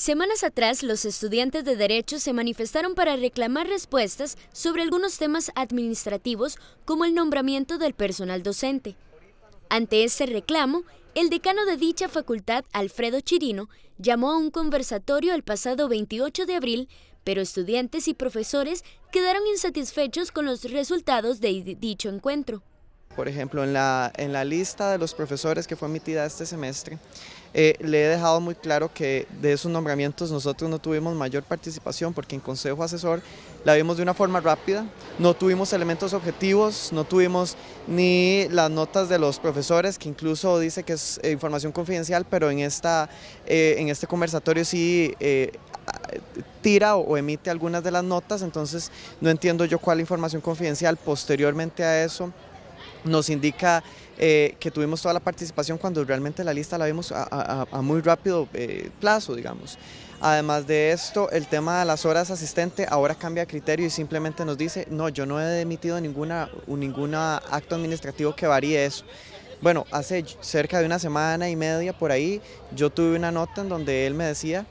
Semanas atrás, los estudiantes de Derecho se manifestaron para reclamar respuestas sobre algunos temas administrativos como el nombramiento del personal docente. Ante ese reclamo, el decano de dicha facultad, Alfredo Chirino, llamó a un conversatorio el pasado 28 de abril, pero estudiantes y profesores quedaron insatisfechos con los resultados de dicho encuentro. Por ejemplo, en la, lista de los profesores que fue emitida este semestre, eh, le he dejado muy claro que de esos nombramientos nosotros no tuvimos mayor participación porque en Consejo Asesor la vimos de una forma rápida, no tuvimos elementos objetivos, no tuvimos ni las notas de los profesores, que incluso dice que es eh, información confidencial, pero en, esta, eh, en este conversatorio sí tira o, emite algunas de las notas, entonces no entiendo yo cuál información confidencial posteriormente a eso nos indica eh, que tuvimos toda la participación cuando realmente la lista la vimos a, muy rápido eh, plazo, digamos. Además de esto, el tema de las horas asistente ahora cambia criterio y simplemente nos dice, no, yo no he emitido ninguna, ningún acto administrativo que varíe eso. Bueno, hace cerca de una semana y media por ahí, yo tuve una nota en donde él me decía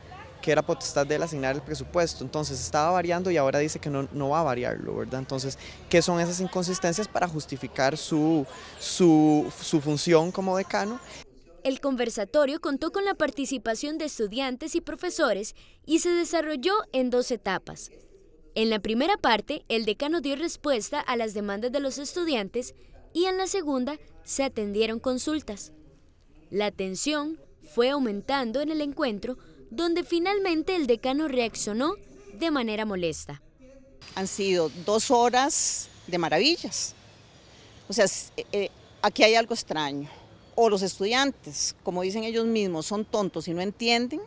era potestad de asignar el presupuesto. Entonces estaba variando y ahora dice que no, no va a variarlo, ¿verdad? Entonces, ¿qué son esas inconsistencias para justificar su, su, su función como decano? El conversatorio contó con la participación de estudiantes y profesores y se desarrolló en dos etapas. En la primera parte, el decano dio respuesta a las demandas de los estudiantes y en la segunda se atendieron consultas. La tensión fue aumentando en el encuentro donde finalmente el decano reaccionó de manera molesta. Han sido dos horas de maravillas. O sea, eh, eh, aquí hay algo extraño. O los estudiantes, como dicen ellos mismos, son tontos y no entienden,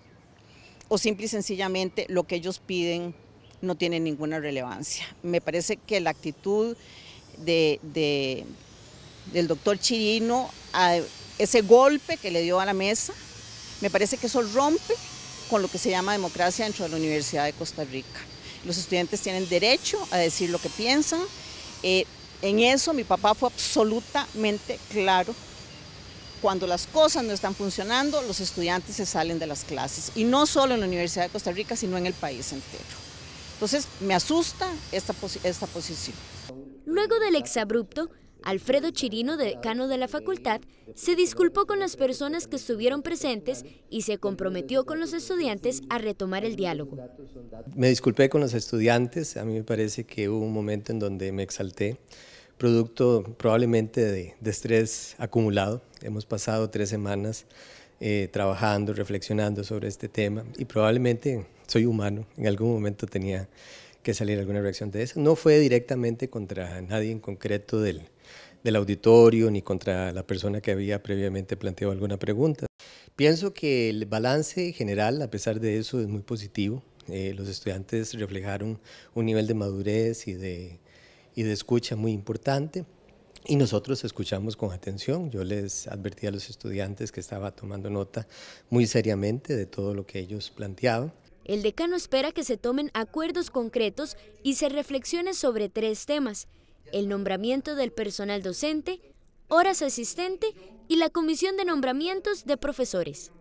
o simple y sencillamente lo que ellos piden no tiene ninguna relevancia. Me parece que la actitud del doctor Chirino, ese golpe que le dio a la mesa, me parece que eso rompe con lo que se llama democracia dentro de la Universidad de Costa Rica. Los estudiantes tienen derecho a decir lo que piensan. Eh, en eso mi papá fue absolutamente claro. Cuando las cosas no están funcionando, los estudiantes se salen de las clases. Y no solo en la Universidad de Costa Rica, sino en el país entero. Entonces me asusta esta, esta posición. Luego del exabrupto, Alfredo Chirino, decano de la facultad, se disculpó con las personas que estuvieron presentes y se comprometió con los estudiantes a retomar el diálogo. Me disculpé con los estudiantes, a mí me parece que hubo un momento en donde me exalté, producto probablemente de, estrés acumulado. Hemos pasado tres semanas eh, trabajando, reflexionando sobre este tema y probablemente soy humano, en algún momento tenía que salir alguna reacción de esa. No fue directamente contra nadie en concreto del, del auditorio ni contra la persona que había previamente planteado alguna pregunta. Pienso que el balance general, a pesar de eso, es muy positivo. Eh, los estudiantes reflejaron un nivel de madurez y de, y de escucha muy importante. Y nosotros escuchamos con atención. Yo les advertí a los estudiantes que estaba tomando nota muy seriamente de todo lo que ellos planteaban. El decano espera que se tomen acuerdos concretos y se reflexione sobre tres temas, el nombramiento del personal docente, horas asistente y la comisión de nombramientos de profesores.